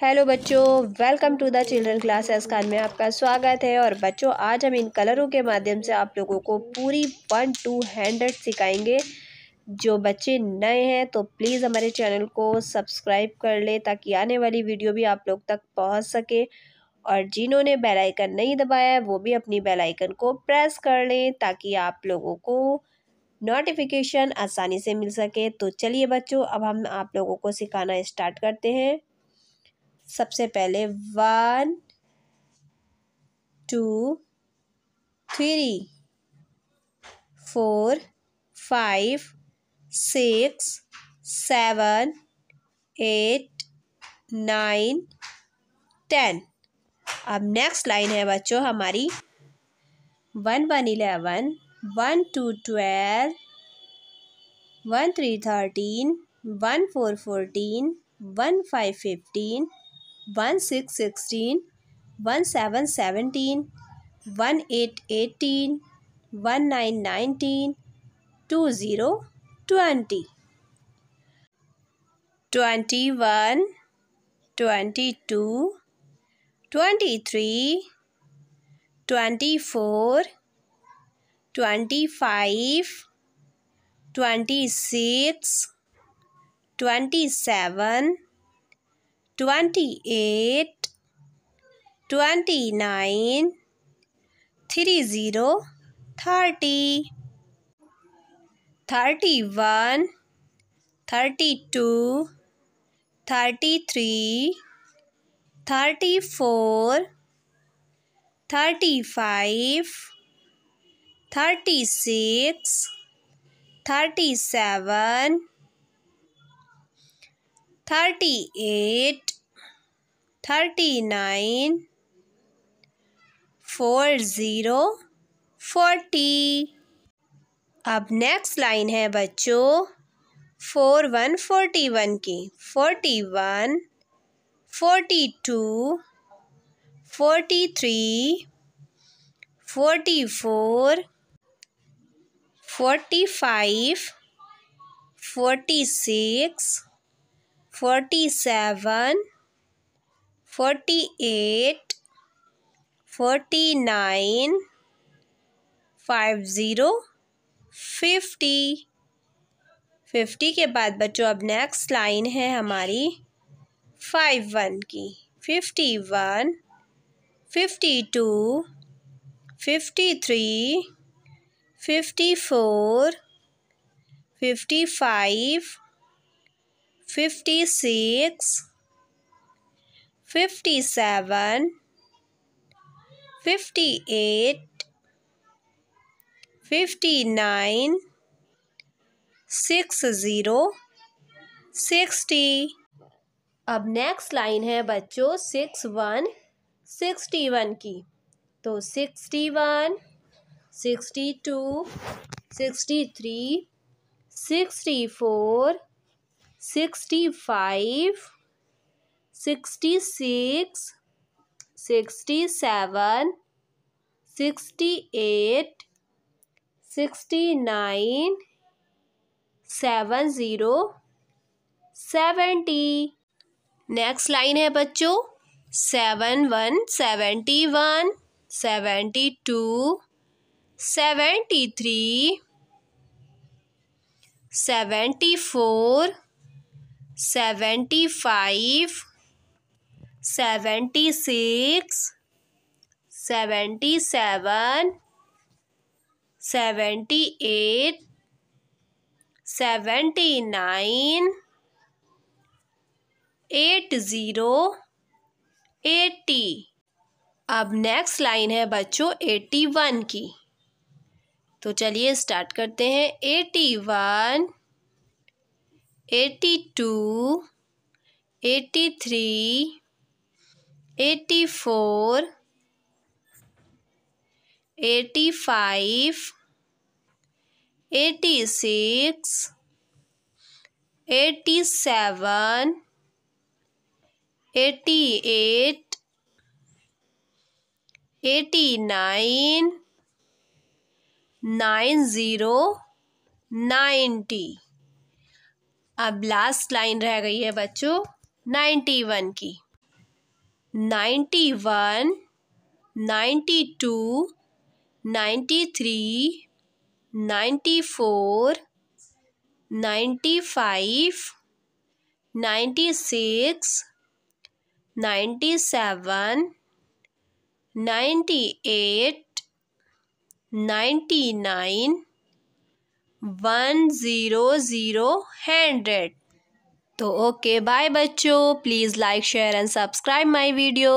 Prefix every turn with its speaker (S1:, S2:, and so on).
S1: Hello बच्चों welcome to the children class Khan में आपका स्वागत है और बच्चों आज हम इन कलरों के माध्यम से आप लोगों को पूरी वन टू हंड्रेड सिखाएंगे जो बच्चे नए हैं तो प्लीज़ हमारे चैनल को सब्सक्राइब कर ले ताकि आने वाली वीडियो भी आप लोग तक पहुंच सके और जिन्होंने बेलाइकन नहीं दबाया है वो भी अपनी बेलाइकन को प्रेस कर लें ताकि आप लोगों को नोटिफिकेशन आसानी से मिल सके तो चलिए बच्चों अब हम आप लोगों को सिखाना स्टार्ट करते हैं सबसे पहले one two three four five six seven eight nine ten अब नेक्स्ट लाइन है बच्चों हमारी one one eleven one two twelve one three thirteen one four fourteen one five fifteen one six sixteen, one seven seventeen, one eight eighteen, one nine nineteen, two zero twenty, twenty one, twenty two, twenty three, twenty four, twenty five, twenty six, twenty seven. 28 29 30 30 31 32 33 34 35 36 37 thirty eight thirty nine four zero forty अब next line है बच्चों four one forty one की forty one forty two forty three forty four forty five forty six forty seven forty eight forty nine five zero fifty fifty के बाद बच्चों अब next line है हमारी फाइव वन की fifty one fifty two fifty three fifty four fifty five fifty six fifty seven fifty eight fifty nine six zero sixty अब next line है बच्चों सिक्स वन सिक्सटी वन की तो sixty one sixty two sixty three sixty four sixty five sixty six sixty seven sixty eight sixty nine seven zero seventy next line है बच्चों seven one seventy one seventy two seventy three seventy four seventy five seventy six seventy seven seventy eight seventy nine eight zero eighty अब next line है बच्चों eighty one की तो चलिए start करते हैं एटी वन 82 83 84 85 86 87 88 89 90 90 अब लास्ट लाइन रह गई है बच्चों नाइन्टी वन की ninety one ninety two ninety three ninety four ninety five ninety six ninety seven ninety eight ninety nine one zero zero hundred तो ओके बाय बच्चों please like share and subscribe my video